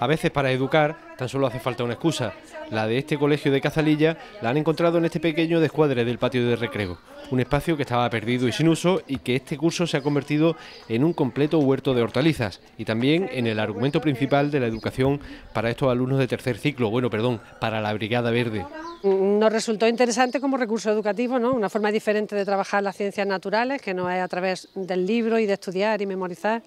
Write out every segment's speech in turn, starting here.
A veces para educar tan solo hace falta una excusa. La de este colegio de Cazalilla la han encontrado en este pequeño descuadre del patio de recreo, un espacio que estaba perdido y sin uso y que este curso se ha convertido en un completo huerto de hortalizas y también en el argumento principal de la educación para estos alumnos de tercer ciclo, bueno, perdón, para la Brigada Verde. Nos resultó interesante como recurso educativo, ¿no? una forma diferente de trabajar las ciencias naturales, que no es a través del libro y de estudiar y memorizar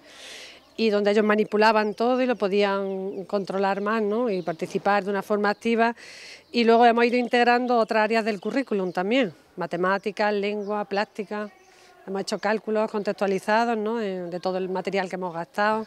y donde ellos manipulaban todo y lo podían controlar más ¿no? y participar de una forma activa. Y luego hemos ido integrando otras áreas del currículum también, matemáticas, lengua, plástica. Hemos hecho cálculos contextualizados ¿no? de todo el material que hemos gastado.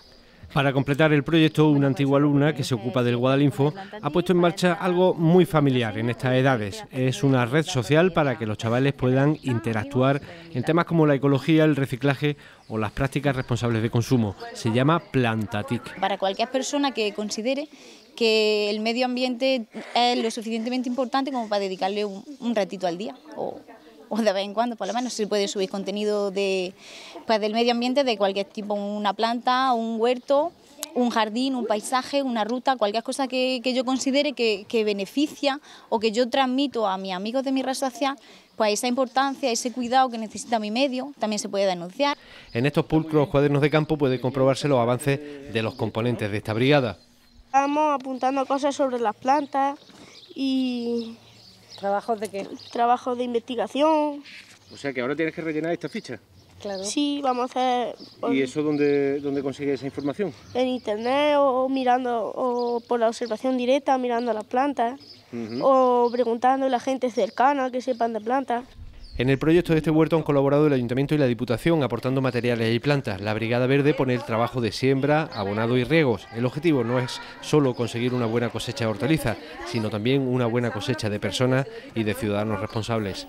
Para completar el proyecto, una antigua alumna que se ocupa del Guadalinfo ha puesto en marcha algo muy familiar en estas edades. Es una red social para que los chavales puedan interactuar en temas como la ecología, el reciclaje o las prácticas responsables de consumo. Se llama Plantatic. Para cualquier persona que considere que el medio ambiente es lo suficientemente importante como para dedicarle un, ratito al día o o de vez en cuando por lo menos, se puede subir contenido de, pues, del medio ambiente de cualquier tipo, una planta, un huerto, un jardín, un paisaje, una ruta, cualquier cosa que, yo considere que, beneficia o que yo transmito a mis amigos de mi red social, pues esa importancia, ese cuidado que necesita mi medio, también se puede denunciar. En estos pulcros cuadernos de campo puede comprobarse los avances de los componentes de esta brigada. Estamos apuntando cosas sobre las plantas y ¿Trabajos de qué? Trabajos de investigación. O sea que ahora tienes que rellenar esta ficha. Claro. Sí, vamos a hacer... ¿Y eso dónde, dónde consigues esa información? En internet o mirando, o por la observación directa, mirando las plantas, o preguntando a la gente cercana que sepan de plantas. En el proyecto de este huerto han colaborado el Ayuntamiento y la Diputación aportando materiales y plantas. La Brigada Verde pone el trabajo de siembra, abonado y riegos. El objetivo no es solo conseguir una buena cosecha de hortalizas, sino también una buena cosecha de personas y de ciudadanos responsables.